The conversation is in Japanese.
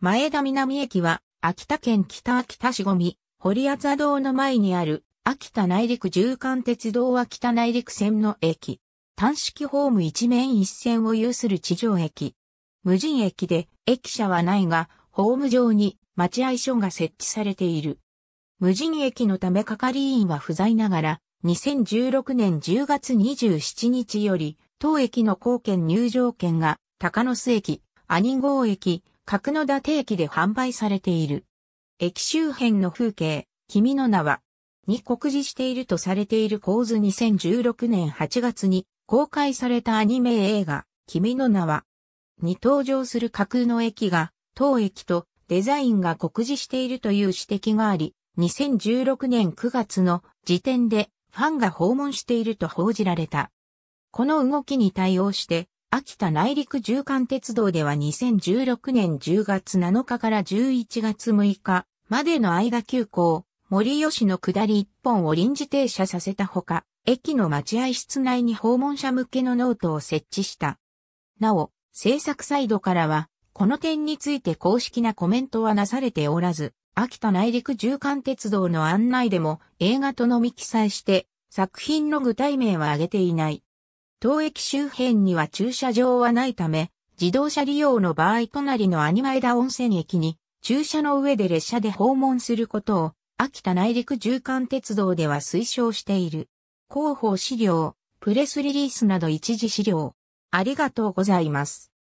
前田南駅は、秋田県北秋田市ごみ、堀厚堂の前にある、秋田内陸縦貫鉄道秋田内陸線の駅。単式ホーム一面一線を有する地上駅。無人駅で、駅舎はないが、ホーム上に待合所が設置されている。無人駅のため係員は不在ながら、2016年10月27日より、当駅の貢献入場券が、高野須駅、兄号駅、角野定期で販売されている。駅周辺の風景、君の名は、に告示しているとされている構図2016年8月に公開されたアニメ映画、君の名は、に登場する架空の駅が、当駅とデザインが告示しているという指摘があり、2016年9月の時点でファンが訪問していると報じられた。この動きに対応して、秋田内陸縦貫鉄道では2016年10月7日から11月6日までの間急行、森吉の下り1本を臨時停車させたほか、駅の待合室内に訪問者向けのノートを設置した。なお、制作サイドからは、この点について公式なコメントはなされておらず、秋田内陸縦貫鉄道の案内でも映画とのみ記載して、作品の具体名は挙げていない。当駅周辺には駐車場はないため、自動車利用の場合隣のアマエダ温泉駅に駐車の上で列車で訪問することを秋田内陸縦貫鉄道では推奨している。広報資料、プレスリリースなど一時資料。ありがとうございます。